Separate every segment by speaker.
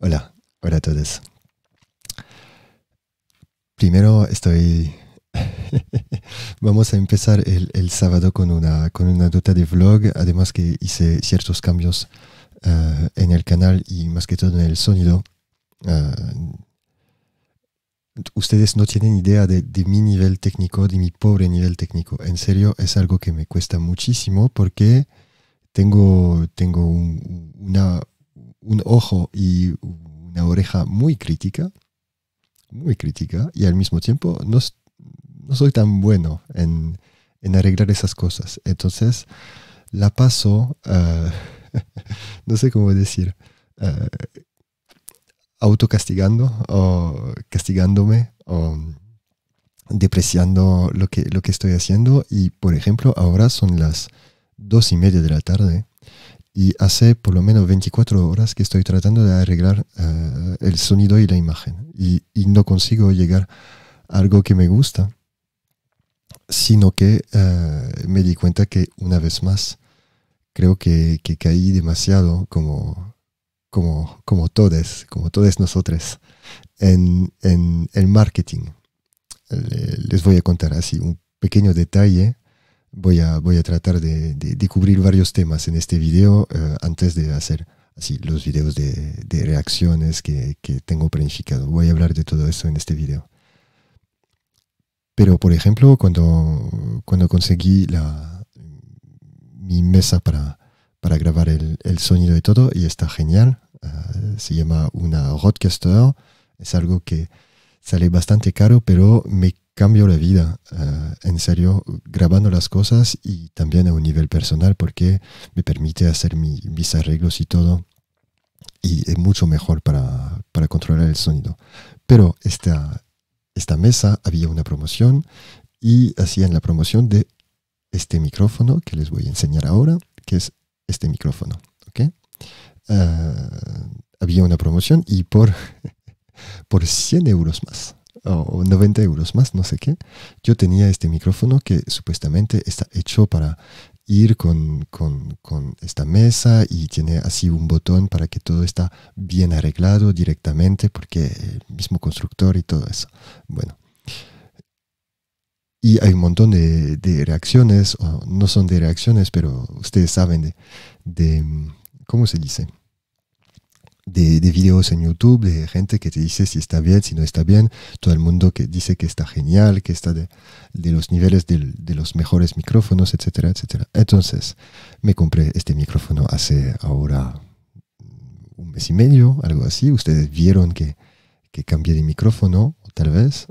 Speaker 1: Hola, hola a todos. Primero estoy... Vamos a empezar el, sábado con una, con una nota de vlog, además que hice ciertos cambios eh, en el canal y más que todo en el sonido. Eh, ustedes no tienen idea de, mi nivel técnico, de mi pobre nivel técnico. En serio, es algo que me cuesta muchísimo porque tengo, tengo una un ojo y una oreja muy crítica, muy crítica, y al mismo tiempo no, soy tan bueno en, arreglar esas cosas. Entonces la paso, eh, no sé cómo decir, eh, autocastigando o castigándome o depreciando lo que, lo que estoy haciendo. Y por ejemplo, ahora son las dos y media de la tarde y hace por lo menos 24 horas que estoy tratando de arreglar eh, el sonido y la imagen y, no consigo llegar a algo que me gusta, sino que eh, me di cuenta que una vez más creo que, caí demasiado como, como, como todos, como todos nosotros, en, en el marketing. Les voy a contar así un pequeño detalle voy a, tratar de, de, cubrir varios temas en este video eh, antes de hacer así los videos de, reacciones que, tengo planificado. Voy a hablar de todo eso en este video. Pero, por ejemplo, cuando, cuando conseguí la, mi mesa para, para grabar el, sonido y todo, y está genial, eh, se llama una Rodcaster, es algo que sale bastante caro, pero me Cambio la vida, eh, en serio, grabando las cosas y también a un nivel personal porque me permite hacer mis arreglos y todo. Y es mucho mejor para, controlar el sonido. Pero esta, esta mesa había una promoción y hacían la promoción de este micrófono que les voy a enseñar ahora, que es este micrófono. Eh, había una promoción y por, por 100 euros más o 90 euros más, no sé qué, yo tenía este micrófono que supuestamente está hecho para ir con, esta mesa y tiene así un botón para que todo está bien arreglado directamente porque el mismo constructor y todo eso. Bueno. Y hay un montón de, reacciones, no son de reacciones, pero ustedes saben de ¿cómo se dice? de, de, videos en YouTube de gente que te dice si está bien, si no está bien, todo el mundo que dice que está genial, que está de, los niveles de, los mejores micrófonos, etcétera, etcétera. Entonces me compré este micrófono hace ahora un mes y medio, algo así. Ustedes vieron que, que cambié de micrófono, tal vez.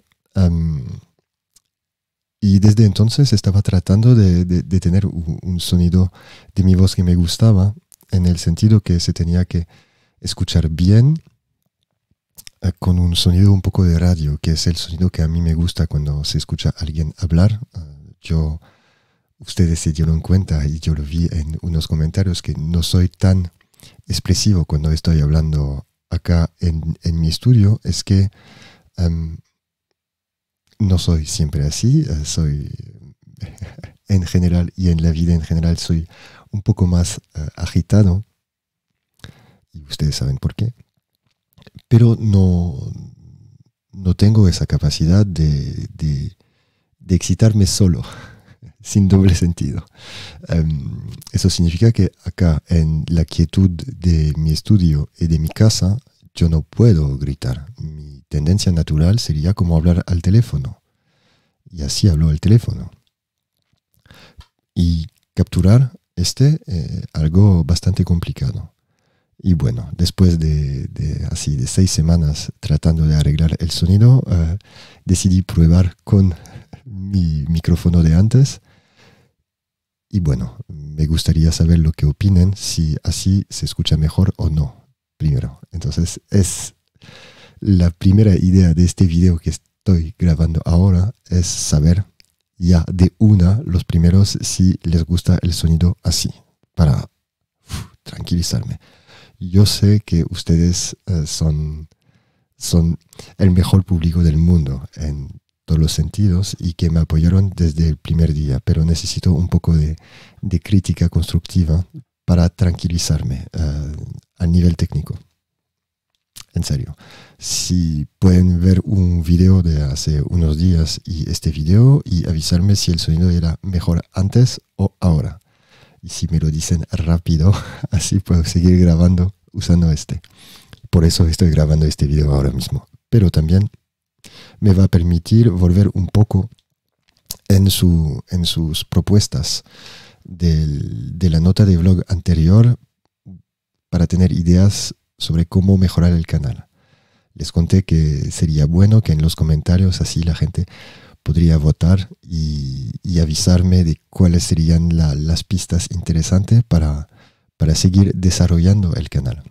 Speaker 1: y desde entonces estaba tratando de, tener un sonido de mi voz que me gustaba, en el sentido que se tenía que escuchar bien eh, con un sonido un poco de radio, que es el sonido que a mí me gusta cuando se escucha a alguien hablar. Eh, yo, ustedes se dieron cuenta y yo lo vi en unos comentarios que no soy tan expresivo cuando estoy hablando acá en, en mi estudio, es que em, no soy siempre así, eh, soy en general y en la vida en general soy un poco más agitado y ustedes saben por qué, pero no, no tengo esa capacidad de, excitarme solo, sin doble sentido. Em, eso significa que acá, en la quietud de mi estudio y de mi casa, yo no puedo gritar. Mi tendencia natural sería como hablar al teléfono. Y así hablo al teléfono. Y capturar este eh, algo bastante complicado. Y bueno, después de, así de seis semanas tratando de arreglar el sonido, eh, decidí probar con mi micrófono de antes. Y bueno, me gustaría saber lo que opinen, si así se escucha mejor o no, primero. Entonces es la primera idea de este video que estoy grabando ahora, es saber ya de una los primeros si les gusta el sonido así, para tranquilizarme yo sé que ustedes eh, son, el mejor público del mundo en todos los sentidos y que me apoyaron desde el primer día, pero necesito un poco de, crítica constructiva para tranquilizarme eh, a nivel técnico. En serio, si pueden ver un video de hace unos días y este video y avisarme si el sonido era mejor antes o ahora y si me lo dicen rápido, así puedo seguir grabando usando este. Por eso estoy grabando este video ahora mismo. Pero también me va a permitir volver un poco en, su, en sus propuestas de la nota de blog anterior para tener ideas sobre cómo mejorar el canal. Les conté que sería bueno que en los comentarios así la gente podría votar y, avisarme de cuáles serían las pistas interesantes para, para seguir desarrollando el canal.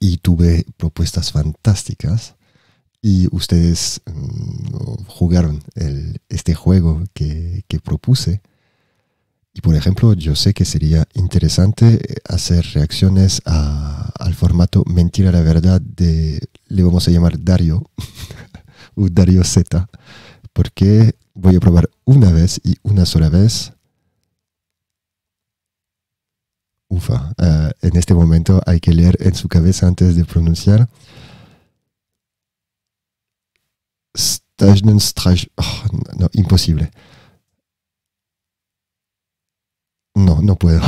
Speaker 1: Y tuve propuestas fantásticas y ustedes mm, jugaron este juego que, propuse. Y por ejemplo, yo sé que sería interesante eh, hacer reacciones al formato Mentira la Verdad de, le vamos a llamar Dario, o Dario Z, porque voy a probar una vez y una sola vez. Ufa, eh, en este momento hay que leer en su cabeza antes de pronunciar. Oh, no, imposible. No, no puedo.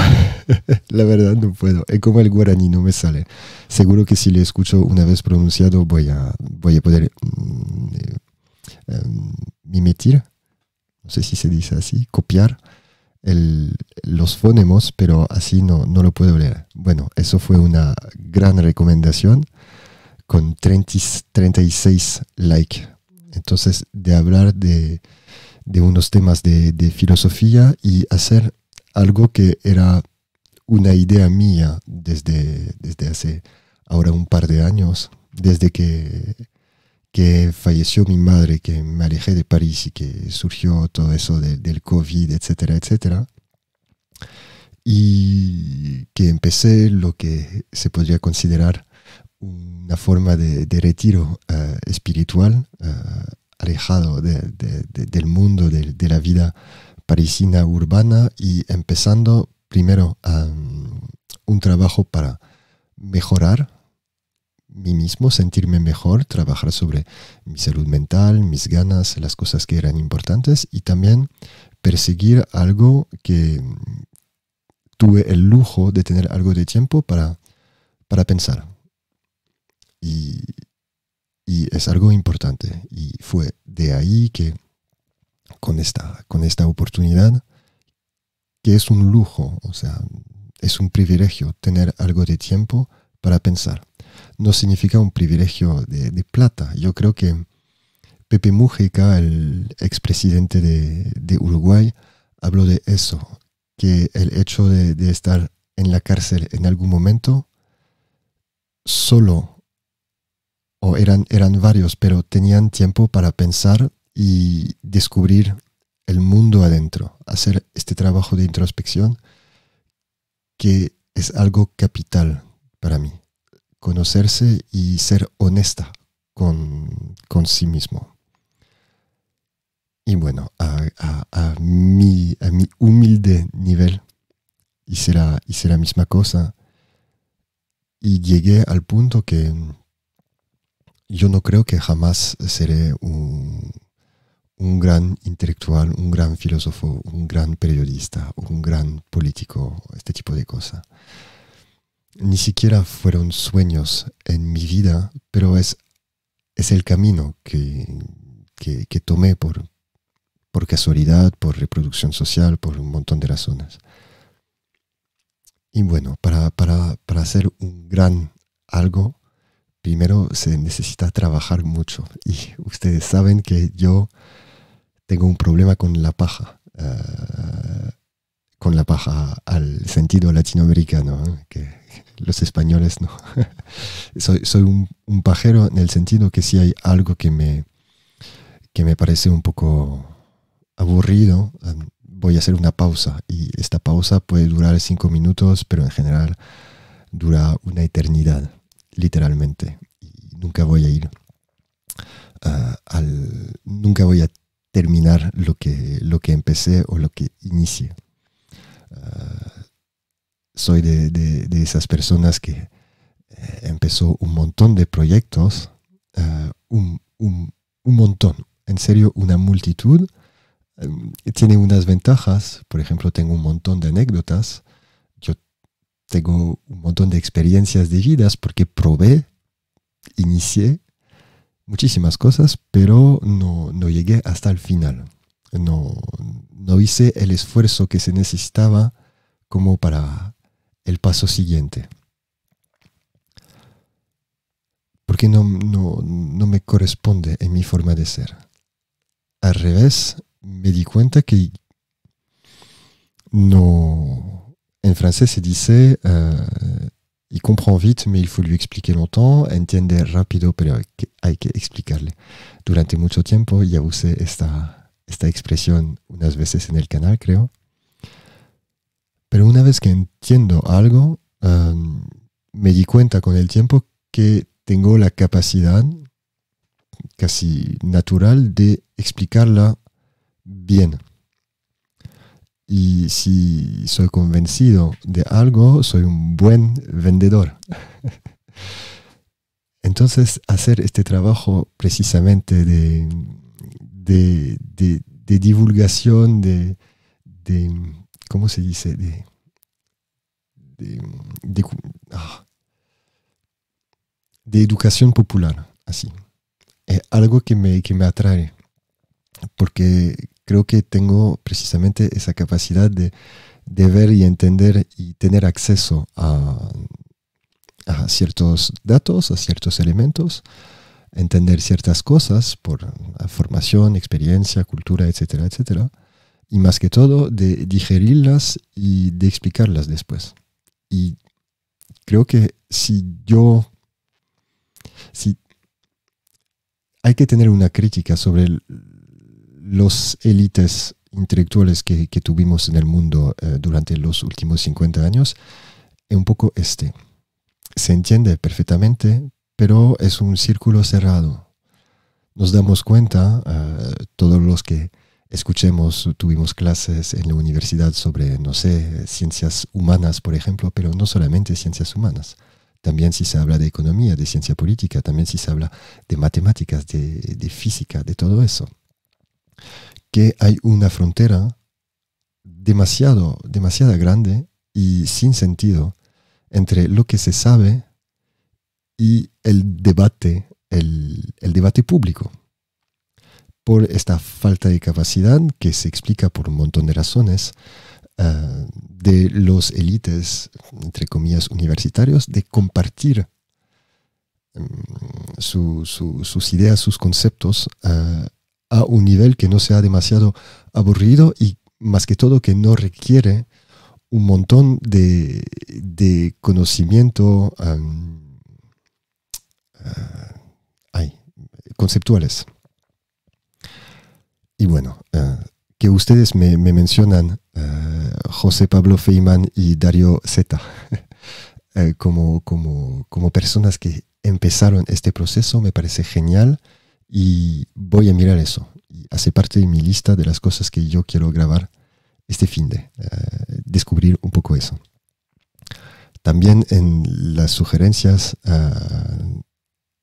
Speaker 1: la verdad no puedo. Es como el guaraní, no me sale. Seguro que si le escucho una vez pronunciado voy a, voy a poder mm, Em, mimetir, no sé si se dice así, copiar los fonemos, pero así no, no lo puedo leer. Bueno, eso fue una gran recomendación con 36 likes. Entonces, de hablar de, unos temas de, filosofía y hacer algo que era una idea mía desde, desde hace ahora un par de años, desde que que falleció mi madre, que me alejé de París y que surgió todo eso del COVID, etcétera, etcétera. Y que empecé lo que se podría considerar una forma de, retiro eh, espiritual, eh, alejado del mundo, de, la vida parisina urbana y empezando primero un trabajo para mejorar mí mismo, sentirme mejor, trabajar sobre mi salud mental, mis ganas, las cosas que eran importantes y también perseguir algo que tuve el lujo de tener algo de tiempo para, pensar. Y, y es algo importante. Y fue de ahí que con esta, con esta oportunidad, que es un lujo, o sea, es un privilegio tener algo de tiempo para pensar no significa un privilegio de, plata. Yo creo que Pepe Mujica, el expresidente de, de Uruguay, habló de eso, que el hecho de, de estar en la cárcel en algún momento solo, o eran, eran varios, pero tenían tiempo para pensar y descubrir el mundo adentro, hacer este trabajo de introspección, que es algo capital para mí conocerse y ser honesta con, sí mismo. Y bueno, a, a, mi, humilde nivel hice la, la misma cosa y llegué al punto que yo no creo que jamás seré un, un, gran intelectual, un gran filósofo, un gran periodista, un gran político, este tipo de cosas ni siquiera fueron sueños en mi vida, pero es, es el camino que, tomé por, por casualidad, por reproducción social, por un montón de razones. Y bueno, para, hacer un gran algo, primero se necesita trabajar mucho. Y ustedes saben que yo tengo un problema con la paja, eh, con la paja al sentido latinoamericano, ¿eh? los españoles, ¿no? soy, soy un, pajero en el sentido que si hay algo que me, que me parece un poco aburrido, voy a hacer una pausa. Y esta pausa puede durar cinco minutos, pero en general dura una eternidad, literalmente. Y nunca voy a ir ah, al. Nunca voy a terminar lo que, lo que empecé o lo que inicié soy de, esas personas que eh, empezó un montón de proyectos, eh, un, montón, en serio, una multitud. Eh, tiene unas ventajas, por ejemplo, tengo un montón de anécdotas, yo tengo un montón de experiencias de vidas porque probé, inicié muchísimas cosas, pero no, llegué hasta el final. No, no hice el esfuerzo que se necesitaba como para el paso siguiente. Porque no, no, no me corresponde en mi forma de ser. Al revés, me di cuenta que no... En francés se dice, y eh, il comprend vite, mais il faut lui entiende rápido, pero hay que explicarle. Durante mucho tiempo ya usé esta, esta expresión unas veces en el canal, creo. Pero una vez que entiendo algo, me di cuenta con el tiempo que tengo la capacidad casi natural de explicarla bien. Y si soy convencido de algo, soy un buen vendedor. Entonces, hacer este trabajo precisamente de, de divulgación, de, ¿cómo se dice? De, ah, educación popular, así. Es eh, algo que me, que me atrae, porque creo que tengo precisamente esa capacidad de, ver y entender y tener acceso a, a, ciertos datos, a ciertos elementos, entender ciertas cosas por formación, experiencia, cultura, etcétera, etcétera y más que todo de digerirlas y de explicarlas después. Y creo que si yo, si hay que tener una crítica sobre los élites intelectuales que, tuvimos en el mundo eh, durante los últimos 50 años, es un poco este. Se entiende perfectamente, pero es un círculo cerrado. Nos damos cuenta, eh, todos los que escuchemos, tuvimos clases en la universidad sobre, no sé, ciencias humanas, por ejemplo, pero no solamente ciencias humanas. También si se habla de economía, de ciencia política, también si se habla de matemáticas, de, física, de todo eso. Que hay una frontera demasiado, demasiado grande y sin sentido entre lo que se sabe y el debate, el debate público, por esta falta de capacidad que se explica por un montón de razones eh, de los élites, entre comillas, universitarios, de compartir mm, sus ideas, sus conceptos eh, a un nivel que no sea demasiado aburrido y más que todo que no requiere un montón de, conocimiento em, eh, conceptuales y bueno, eh, que ustedes me, mencionan eh, José Pablo Feyman y Dario Zeta eh, como, como, personas que empezaron este proceso me parece genial y voy a mirar eso. Hace parte de mi lista de las cosas que yo quiero grabar este fin de descubrir un poco eso. También en las sugerencias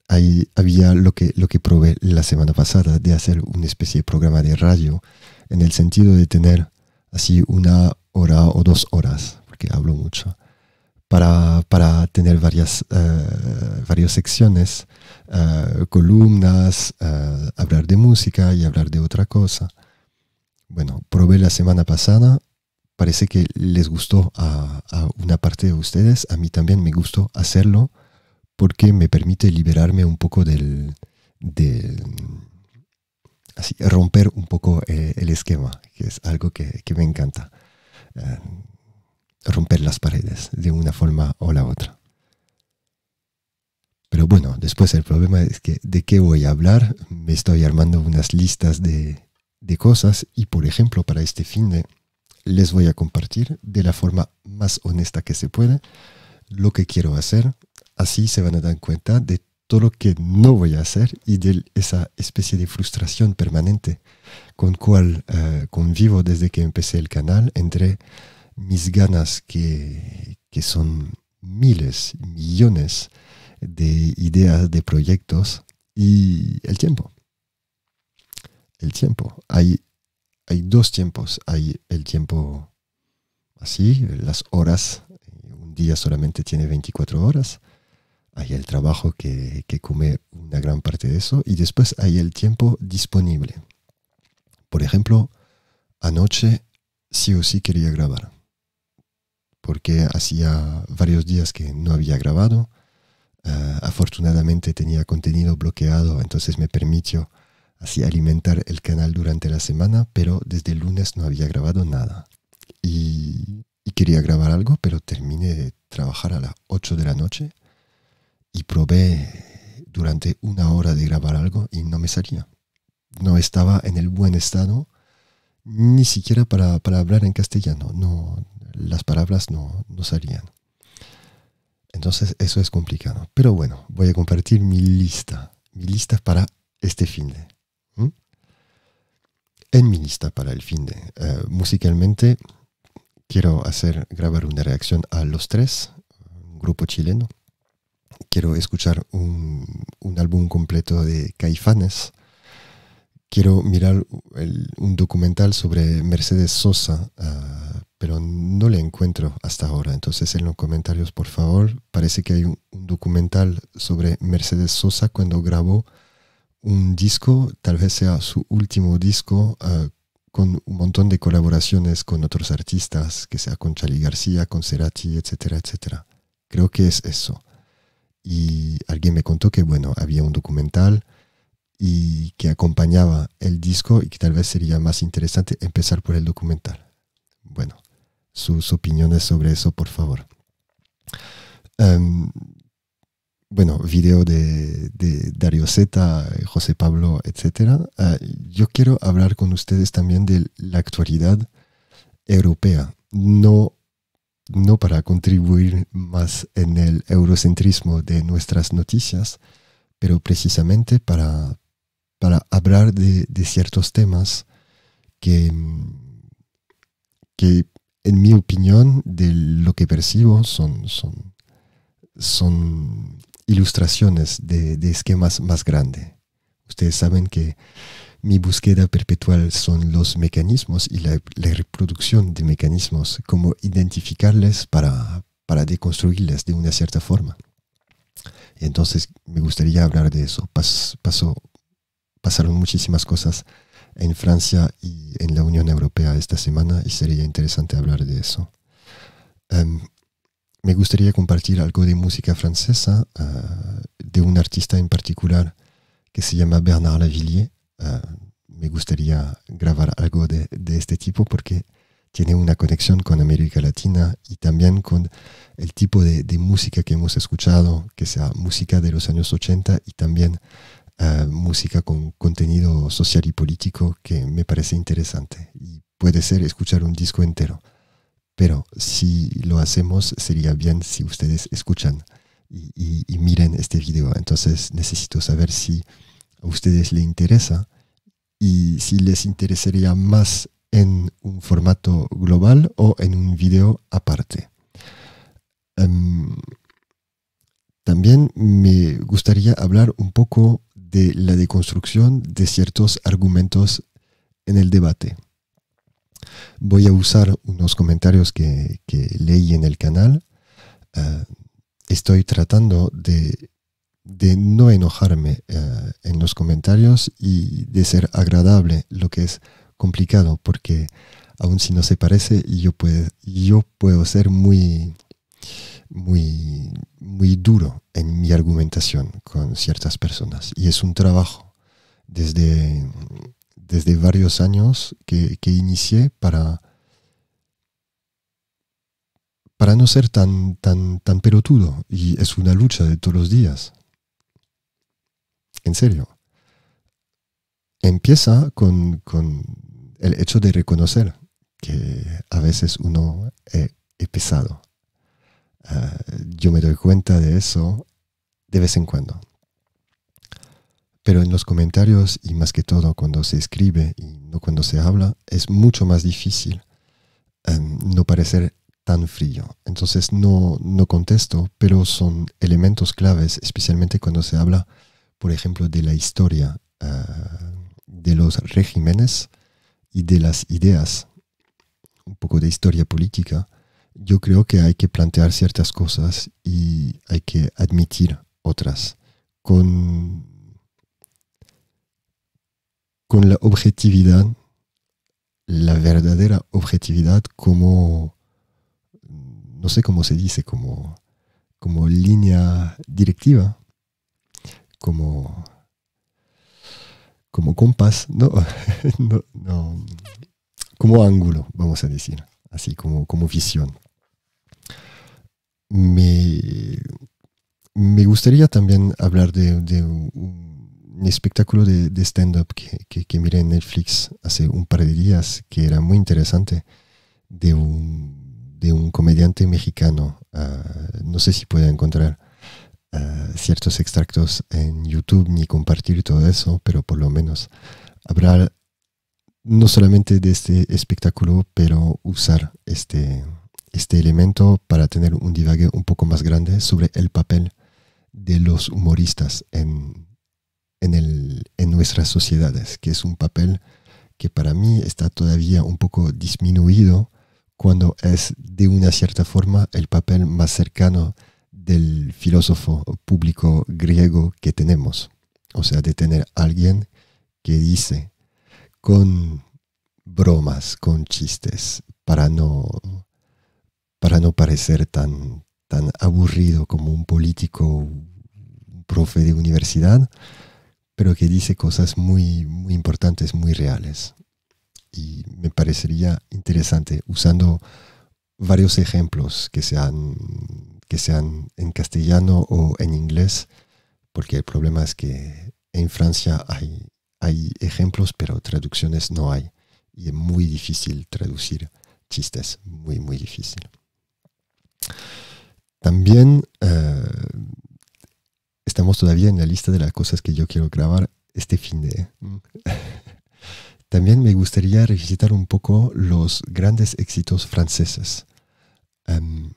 Speaker 1: ahí había lo que, lo que probé la semana pasada de hacer una especie de programa de radio en el sentido de tener así una hora o dos horas, porque hablo mucho, para, tener varias, eh, varias secciones, eh, columnas, eh, hablar de música y hablar de otra cosa. Bueno, probé la semana pasada, parece que les gustó a, a una parte de ustedes, a mí también me gustó hacerlo porque me permite liberarme un poco del, así, romper un poco eh, el esquema, que es algo que, me encanta. Eh, romper las paredes de una forma o la otra. Pero bueno, después el problema es que de qué voy a hablar. Me estoy armando unas listas de, cosas y, por ejemplo, para este fin les voy a compartir de la forma más honesta que se puede lo que quiero hacer Así se van a dar cuenta de todo lo que no voy a hacer y de esa especie de frustración permanente con cual eh, convivo desde que empecé el canal entre mis ganas que, que son miles, millones de ideas, de proyectos y el tiempo. El tiempo. Hay, hay dos tiempos. Hay el tiempo así, las horas. Un día solamente tiene 24 horas hay el trabajo que, que come una gran parte de eso y después hay el tiempo disponible. Por ejemplo, anoche sí o sí quería grabar, porque hacía varios días que no había grabado. Eh, afortunadamente tenía contenido bloqueado, entonces me permitió así alimentar el canal durante la semana, pero desde el lunes no había grabado nada. Y, y quería grabar algo, pero terminé de trabajar a las 8 de la noche y probé durante una hora de grabar algo y no me salía. No estaba en el buen estado ni siquiera para, hablar en castellano. No, las palabras no, no salían. Entonces eso es complicado. Pero bueno, voy a compartir mi lista. Mi lista para este fin de. En mi lista para el fin de. Eh, musicalmente, quiero hacer grabar una reacción a Los Tres, un grupo chileno quiero escuchar un, álbum completo de Caifanes, quiero mirar un documental sobre Mercedes Sosa, ah, pero no le encuentro hasta ahora. Entonces en los comentarios, por favor, parece que hay un, documental sobre Mercedes Sosa cuando grabó un disco, tal vez sea su último disco, ah, con un montón de colaboraciones con otros artistas, que sea con Charlie García, con Cerati, etcétera, etcétera. Creo que es eso y alguien me contó que, bueno, había un documental y que acompañaba el disco y que tal vez sería más interesante empezar por el documental. Bueno, sus opiniones sobre eso, por favor. Em, bueno, video de, Dario Zeta, José Pablo, etc. Ah, yo quiero hablar con ustedes también de la actualidad europea, no no para contribuir más en el eurocentrismo de nuestras noticias, pero precisamente para, hablar de, ciertos temas que, que, en mi opinión, de lo que percibo, son, son, ilustraciones de esquemas más grandes. Ustedes saben que mi búsqueda perpetual son los mecanismos y la, reproducción de mecanismos, como identificarles para, para de una cierta forma. entonces me gustaría hablar de eso. pasaron muchísimas cosas en Francia y en la Unión Europea esta semana y sería interesante hablar de eso. Em, me gustaría compartir algo de música francesa, ah, de un artista en particular que se llama Bernard Lavillier. Eh, me gustaría grabar algo de, este tipo porque tiene una conexión con América Latina y también con el tipo de, música que hemos escuchado, que sea música de los años 80 y también eh, música con contenido social y político que me parece interesante. Y puede ser escuchar un disco entero. Pero si lo hacemos, sería bien si ustedes escuchan y, miren este video. Entonces necesito saber si a ustedes les interesa y si les interesaría más en un formato global o en un video aparte. Em, también me gustaría hablar un poco de la deconstrucción de ciertos argumentos en el debate. Voy a usar unos comentarios que, leí en el canal. Eh, estoy tratando de, no enojarme eh, en los comentarios y de ser agradable, lo que es complicado porque aun si no se parece, yo, yo puedo ser muy, muy, muy duro en mi argumentación con ciertas personas. Y es un trabajo desde, desde varios años que inicié para para no ser tan, tan, tan pelotudo. Y es una lucha de todos los días. En serio. Empieza con, el hecho de reconocer que a veces uno eh, es, pesado. Eh, yo me doy cuenta de eso de vez en cuando. Pero en los comentarios y más que todo cuando se escribe y no cuando se habla, es mucho más difícil em, no parecer frío. Entonces no, no contesto, pero son elementos claves, especialmente cuando se habla, por ejemplo, de la historia eh, de los regímenes y de las ideas, un poco de historia política. Yo creo que hay que plantear ciertas cosas y hay que admitir otras con, con la objetividad, la verdadera objetividad como no sé cómo se dice, como, como línea directiva, como, como compás, no, como ángulo, vamos a decir, así como, como visión. Me, gustaría también hablar de, un espectáculo de, stand-up que, que miré en Netflix hace un par de días, que era muy interesante, de un de un comediante mexicano. Ah, no sé si puede encontrar ah, ciertos extractos en YouTube ni compartir todo eso, pero por lo menos hablar no solamente de este espectáculo, pero usar este, este elemento para tener un divague un poco más grande sobre el papel de los humoristas en, en nuestras sociedades, que es un papel que para mí está todavía un poco disminuido cuando es de una cierta forma el papel más cercano del filósofo público griego que tenemos. O sea, de tener alguien que dice con bromas, con chistes, para no, para no parecer tan, aburrido como un político, un profe de universidad, pero que dice cosas muy, muy importantes, muy reales y me parecería interesante usando varios ejemplos que sean, que sean en castellano o en inglés, porque el problema es que en Francia hay, ejemplos, pero traducciones no hay. Y es muy difícil traducir chistes, muy, muy difícil. También eh, estamos todavía en la lista de las cosas que yo quiero grabar este fin de... También me gustaría revisitar un poco los grandes éxitos franceses. Em,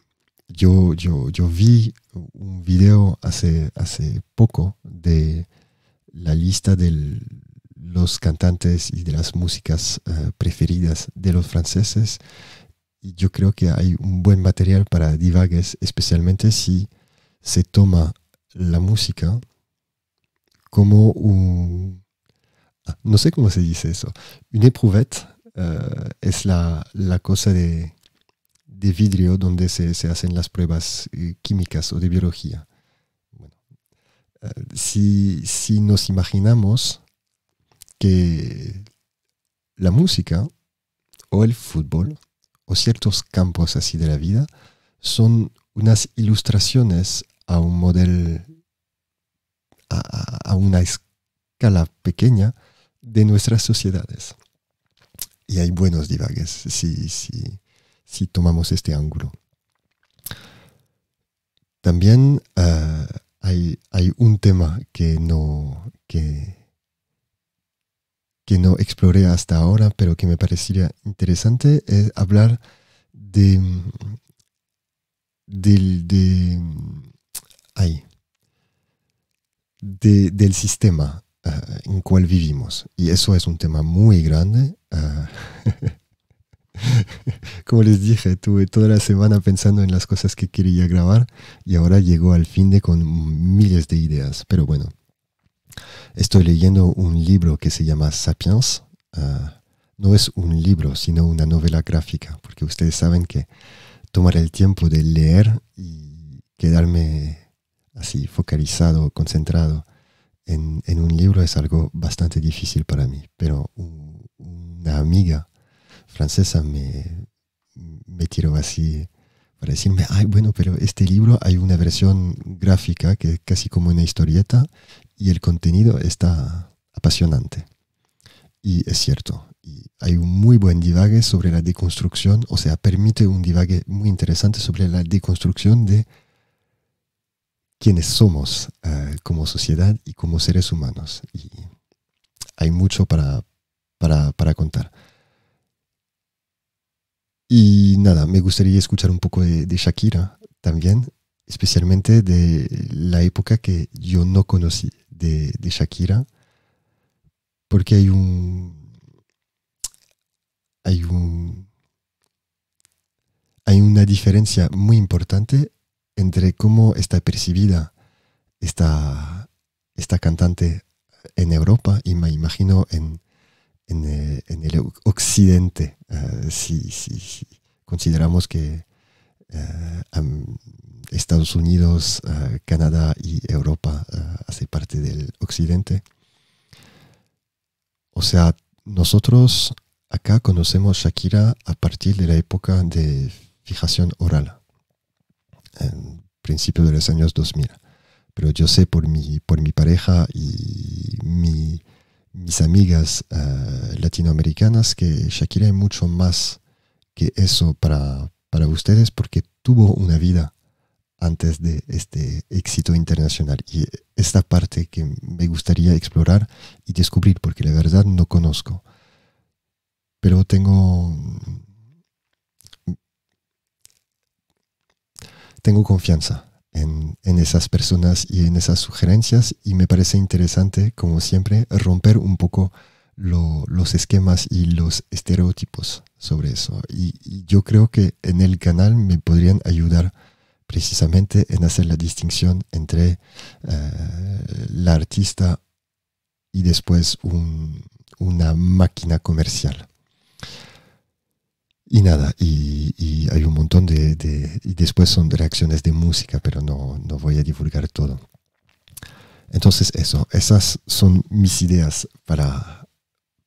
Speaker 1: yo, yo, yo, vi un video hace, hace poco de la lista de los cantantes y de las músicas eh, preferidas de los franceses. Y yo creo que hay un buen material para divagues, especialmente si se toma la música como un no sé cómo se dice eso. Una éprouvette eh, es la, cosa de, vidrio donde se, hacen las pruebas eh, químicas o de biología. Eh, si, nos imaginamos que la música o el fútbol o ciertos campos así de la vida son unas ilustraciones a un modelo, a, una escala pequeña de nuestras sociedades. Y hay buenos divagues si, si, si tomamos este ángulo. También ah, hay, hay, un tema que no, que, no exploré hasta ahora, pero que me parecería interesante, es hablar de, del, de, ay, del sistema, eh, en cual vivimos. Y eso es un tema muy grande. Eh, como les dije, tuve toda la semana pensando en las cosas que quería grabar y ahora llegó al fin de con miles de ideas. Pero bueno, estoy leyendo un libro que se llama Sapiens. Eh, no es un libro, sino una novela gráfica, porque ustedes saben que tomar el tiempo de leer y quedarme así focalizado, concentrado en, un libro es algo bastante difícil para mí, pero una amiga francesa me, me tiró así para decirme, ay, bueno, pero este libro hay una versión gráfica que es casi como una historieta y el contenido está apasionante. Y es cierto, y hay un muy buen divague sobre la deconstrucción, o sea, permite un divague muy interesante sobre la deconstrucción de quiénes somos eh, como sociedad y como seres humanos. Y hay mucho para, para, contar. Y nada, me gustaría escuchar un poco de, Shakira también, especialmente de la época que yo no conocí de, Shakira, porque hay un... Hay un... Hay una diferencia muy importante entre cómo está percibida esta, esta cantante en Europa y me imagino en, en, eh, el, occidente, eh, si, consideramos que eh, Estados Unidos, Canadá y Europa hace parte del occidente. O sea, nosotros acá conocemos Shakira a partir de la época de fijación oral en principios de los años 2000. Pero yo sé por mi, por mi pareja y mis amigas eh, latinoamericanas que Shakira es mucho más que eso para, para ustedes porque tuvo una vida antes de este éxito internacional. Y esta parte que me gustaría explorar y descubrir, porque la verdad no conozco. Pero tengo tengo confianza en, esas personas y en esas sugerencias y me parece interesante, como siempre, romper un poco los esquemas y los estereotipos sobre eso. Y, yo creo que en el canal me podrían ayudar precisamente en hacer la distinción entre eh, la artista y después una máquina comercial. Y nada, y, hay un montón de, Y después son reacciones de música, pero no, no voy a divulgar todo. Entonces eso, esas son mis ideas para,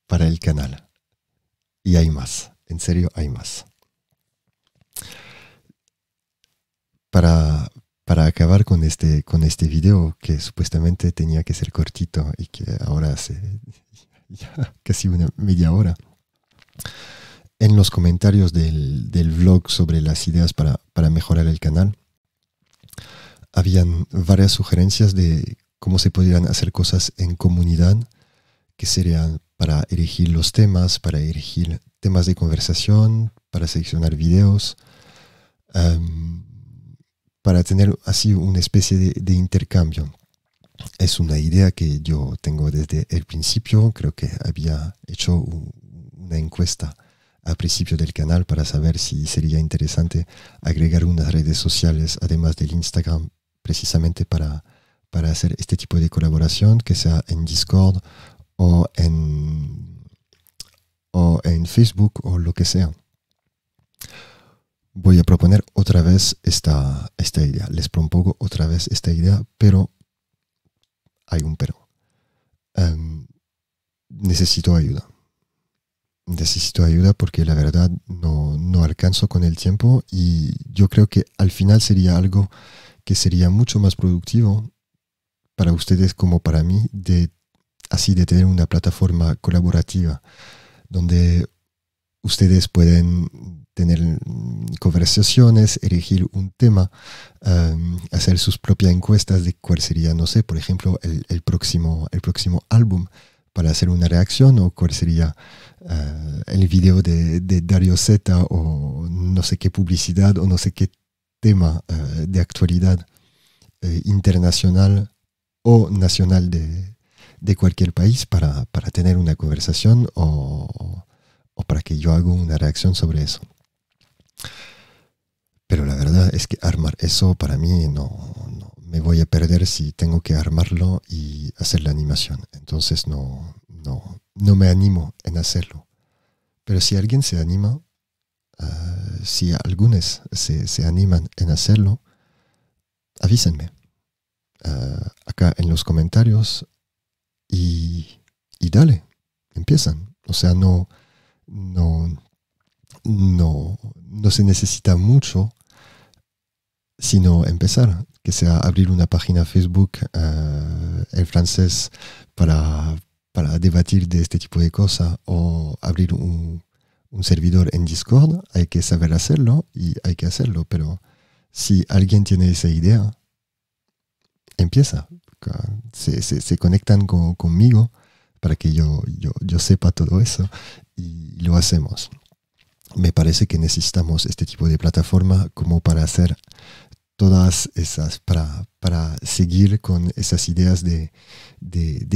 Speaker 1: para el canal. Y hay más, en serio hay más. Para, para acabar con este, con este video que supuestamente tenía que ser cortito y que ahora hace casi una media hora en los comentarios del, del blog sobre las ideas para, mejorar el canal, habían varias sugerencias de cómo se podrían hacer cosas en comunidad, que serían para elegir los temas, para elegir temas de conversación, para seleccionar videos, em, para tener así una especie de intercambio. Es una idea que yo tengo desde el principio, creo que había hecho una encuesta al principio del canal para saber si sería interesante agregar unas redes sociales además del Instagram precisamente para, para hacer este tipo de colaboración, que sea en Discord o en, o en Facebook o lo que sea. Voy a proponer otra vez esta, esta idea. Les propongo otra vez esta idea, pero hay un pero. Em, necesito ayuda necesito ayuda porque la verdad no, no alcanzo con el tiempo y yo creo que al final sería algo que sería mucho más productivo para ustedes como para mí de así de tener una plataforma colaborativa donde ustedes pueden tener conversaciones, elegir un tema, em, hacer sus propias encuestas de cuál sería, no sé, por ejemplo, el, el, próximo, el próximo álbum para hacer una reacción o cuál sería eh, el video de, Dario Z o no sé qué publicidad o no sé qué tema eh, de actualidad eh, internacional o nacional de, cualquier país para, tener una conversación o, para que yo haga una reacción sobre eso. Pero la verdad es que armar eso para mí no, no me voy a perder si tengo que armarlo y hacer la animación. Entonces no, no, no me animo en hacerlo. Pero si alguien se anima, ah, si algunos se, se, animan en hacerlo, avísenme ah, acá en los comentarios y, y, dale, empiezan. O sea, no, no, no, no se necesita mucho sino empezar que sea abrir una página Facebook eh, en francés para, para, debatir de este tipo de cosas o abrir un, un, servidor en Discord, hay que saber hacerlo y hay que hacerlo, pero si alguien tiene esa idea, empieza. Se, se conectan con, conmigo para que yo, yo, yo sepa todo eso y lo hacemos. Me parece que necesitamos este tipo de plataforma como para hacer todas esas, para, para seguir con esas ideas de,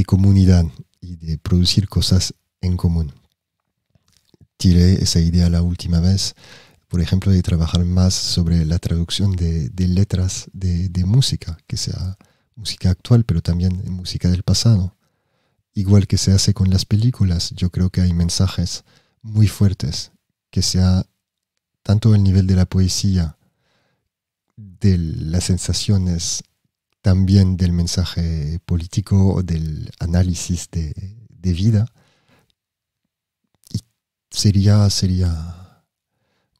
Speaker 1: comunidad y de producir cosas en común. Tiré esa idea la última vez, por ejemplo, de trabajar más sobre la traducción de, letras de, de música, que sea música actual, pero también música del pasado. Igual que se hace con las películas, yo creo que hay mensajes muy fuertes, que sea tanto el nivel de la poesía, de las sensaciones también del mensaje político o del análisis de, vida. Y sería sería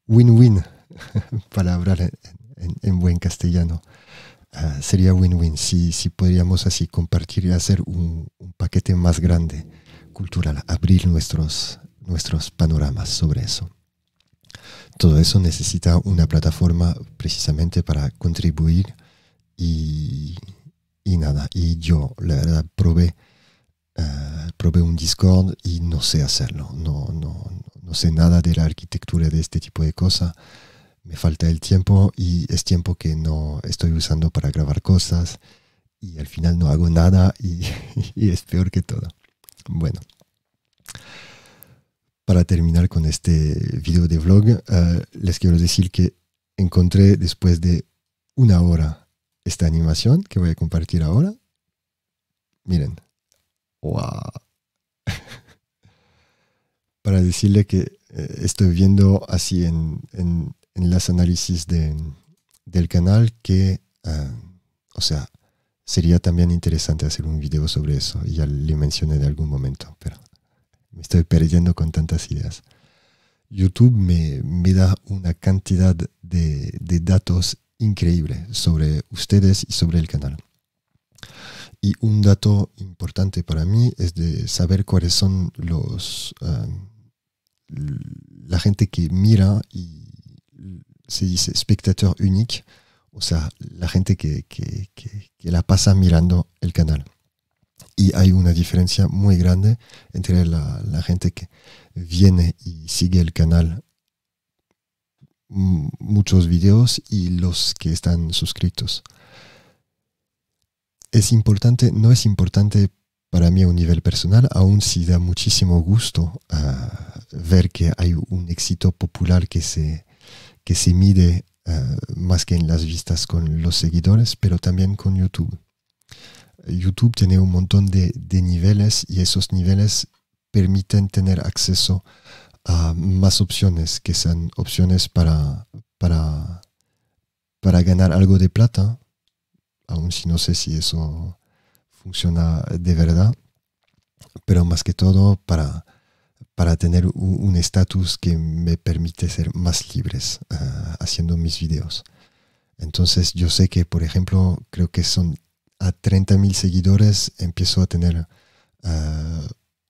Speaker 1: win-win, para hablar en, en, buen castellano. Ah, sería win-win si, si podríamos así compartir y hacer un, un, paquete más grande cultural, abrir nuestros, nuestros panoramas sobre eso todo eso necesita una plataforma precisamente para contribuir y, nada. Y yo, la verdad, probé, eh, probé un Discord y no sé hacerlo. No, no, no sé nada de la arquitectura de este tipo de cosas. Me falta el tiempo y es tiempo que no estoy usando para grabar cosas y al final no hago nada y es peor que todo. Bueno para terminar con este video de vlog, eh, les quiero decir que encontré después de una hora esta animación que voy a compartir ahora. Miren. ¡Wow! para decirle que eh, estoy viendo así en, las análisis del canal que, eh, o sea, sería también interesante hacer un video sobre eso. Ya le mencioné de algún momento, pero me estoy perdiendo con tantas ideas. YouTube me, da una cantidad de, datos increíbles sobre ustedes y sobre el canal. Y un dato importante para mí es de saber cuáles son los ah, la gente que mira y se dice espectador unique. o sea, la gente que, que la pasa mirando el canal y hay una diferencia muy grande entre la, gente que viene y sigue el canal muchos videos y los que están suscritos. Es importante, no es importante para mí a un nivel personal, aún si da muchísimo gusto ah, ver que hay un éxito popular que se, que se mide ah, más que en las vistas con los seguidores, pero también con YouTube. YouTube tiene un montón de, niveles y esos niveles permiten tener acceso a más opciones, que sean opciones para, para, ganar algo de plata, aún si no sé si eso funciona de verdad, pero más que todo para, para tener un estatus que me permite ser más libres eh, haciendo mis videos. Entonces yo sé que, por ejemplo, creo que son a 30.000 seguidores empiezo a tener ah,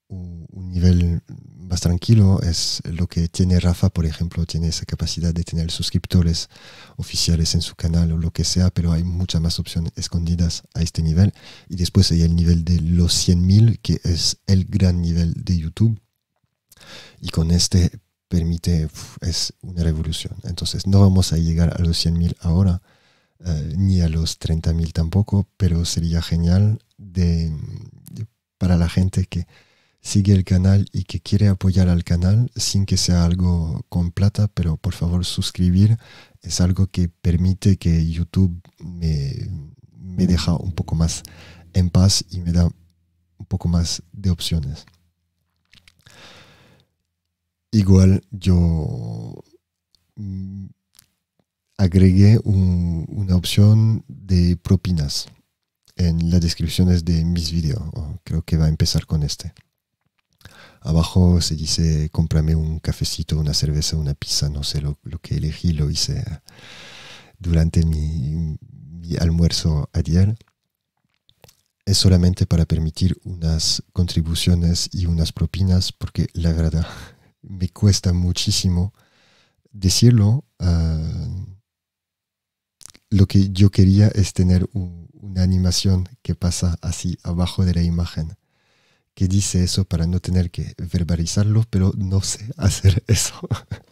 Speaker 1: un, un, nivel más tranquilo. Es lo que tiene Rafa, por ejemplo, tiene esa capacidad de tener suscriptores oficiales en su canal o lo que sea, pero hay muchas más opciones escondidas a este nivel. Y después hay el nivel de los 100.000, que es el gran nivel de YouTube. Y con este permite, es una revolución. Entonces no vamos a llegar a los 100.000 ahora eh, ni a los 30.000 tampoco, pero sería genial de, para la gente que sigue el canal y que quiere apoyar al canal sin que sea algo con plata, pero por favor suscribir es algo que permite que YouTube me, me deja un poco más en paz y me da un poco más de opciones. Igual yo mm, agregué una opción de propinas en las descripciones de mis vídeos. Oh, creo que va a empezar con este. Abajo se dice, cómprame un cafecito, una cerveza, una pizza, no sé, lo, que elegí lo hice eh, durante mi, almuerzo ayer. Es solamente para permitir unas contribuciones y unas propinas, porque la verdad me cuesta muchísimo decirlo. Ah, lo que yo quería es tener una animación que pasa así abajo de la imagen, que dice eso para no tener que verbalizarlo, pero no sé hacer eso.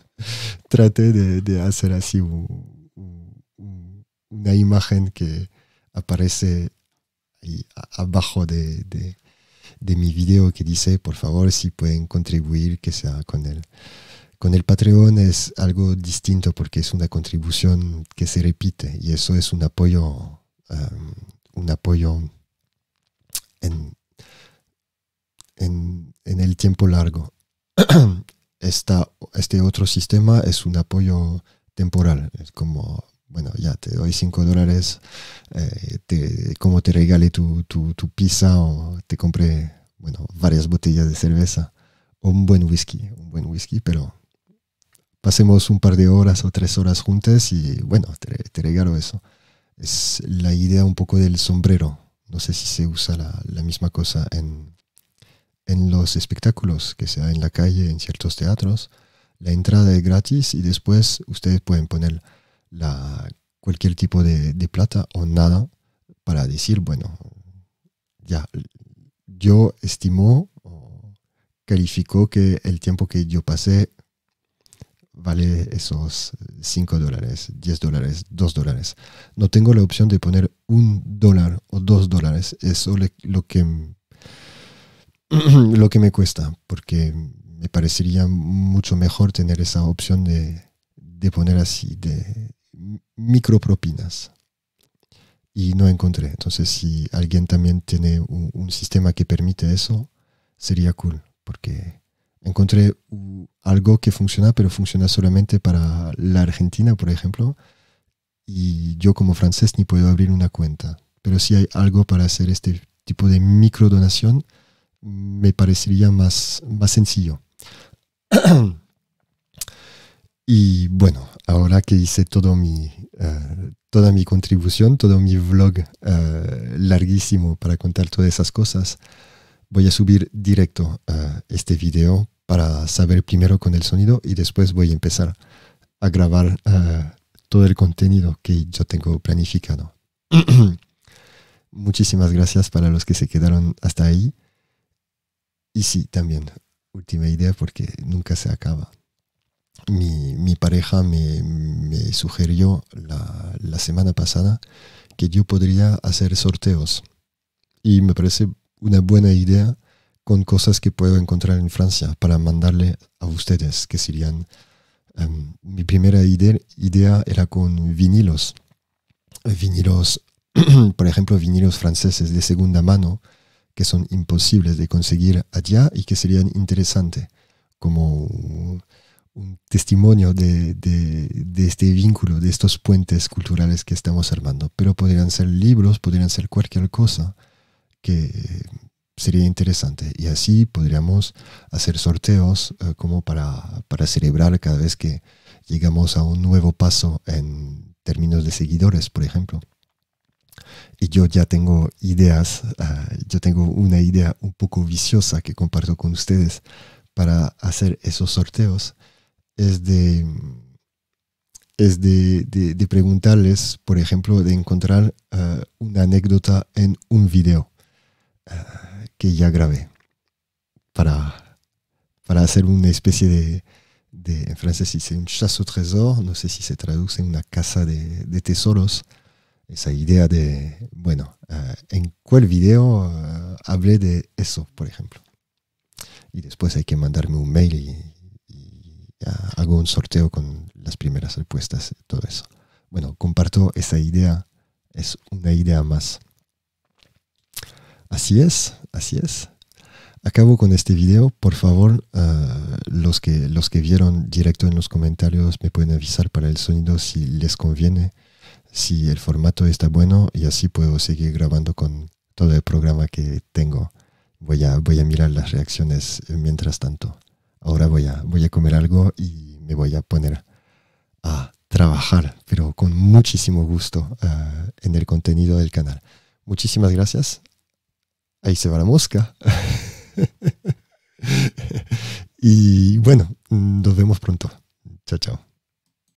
Speaker 1: Traté de, hacer así una imagen que aparece ahí abajo de, de, mi video que dice, por favor, si pueden contribuir, que sea con él. Con el Patreon es algo distinto porque es una contribución que se repite y eso es un apoyo, um, un apoyo en, en, el tiempo largo. Esta, este otro sistema es un apoyo temporal, es como bueno, ya te doy 5 dólares, eh, como te regale tu, tu, pizza o te compré, bueno, varias botellas de cerveza o un buen whisky, un buen whisky, pero pasemos un par de horas o tres horas juntas y bueno, te, regalo eso. Es la idea un poco del sombrero. No sé si se usa la, misma cosa en, los espectáculos, que sea en la calle, en ciertos teatros. La entrada es gratis y después ustedes pueden poner la, cualquier tipo de, plata o nada para decir, bueno, ya, yo estimó o calificó que el tiempo que yo pasé vale esos 5 dólares, 10 dólares, 2 dólares. No tengo la opción de poner un dólar o dos dólares. Eso es lo que, lo que me cuesta, porque me parecería mucho mejor tener esa opción de, poner así, de micropropinas. Y no encontré. Entonces, si alguien también tiene un sistema que permite eso, sería cool, porque encontré algo que funciona, pero funciona solamente para la Argentina, por ejemplo, y yo como francés ni puedo abrir una cuenta. Pero si hay algo para hacer este tipo de micro donación, me parecería más, más sencillo. y bueno, ahora que hice todo mi, eh, toda mi contribución, todo mi vlog eh, larguísimo para contar todas esas cosas, Voy a subir directo eh, este video para saber primero con el sonido y después voy a empezar a grabar eh, todo el contenido que yo tengo planificado. Muchísimas gracias para los que se quedaron hasta ahí. Y sí, también, última idea porque nunca se acaba. Mi, pareja me, sugirió la, semana pasada que yo podría hacer sorteos. Y me parece una buena idea con cosas que puedo encontrar en Francia para mandarle a ustedes, que serían... Em, mi primera idea, era con vinilos, vinilos, por ejemplo, vinilos franceses de segunda mano, que son imposibles de conseguir allá y que serían interesantes, como un, testimonio de este vínculo, de estos puentes culturales que estamos armando. Pero podrían ser libros, podrían ser cualquier cosa que sería interesante. Y así podríamos hacer sorteos eh, como para, celebrar cada vez que llegamos a un nuevo paso en términos de seguidores, por ejemplo. Y yo ya tengo ideas, eh, yo tengo una idea un poco viciosa que comparto con ustedes para hacer esos sorteos. Es de es de, preguntarles, por ejemplo, de encontrar eh, una anécdota en un video que ya grabé para, para hacer una especie de, en francés dice un chasse au trésor, no sé si se traduce en una casa de, tesoros, esa idea de, bueno, eh, en cuál video eh, hablé de eso, por ejemplo. Y después hay que mandarme un mail y, hago un sorteo con las primeras respuestas, todo eso. Bueno, comparto esa idea, es una idea más Así es, así es. Acabo con este video. Por favor, eh, los, que, los que vieron directo en los comentarios me pueden avisar para el sonido si les conviene, si el formato está bueno y así puedo seguir grabando con todo el programa que tengo. Voy a, voy a mirar las reacciones mientras tanto. Ahora voy a, voy a comer algo y me voy a poner a trabajar, pero con muchísimo gusto eh, en el contenido del canal. Muchísimas gracias ahí se va la mosca. y bueno, nos vemos pronto. Chao, chao.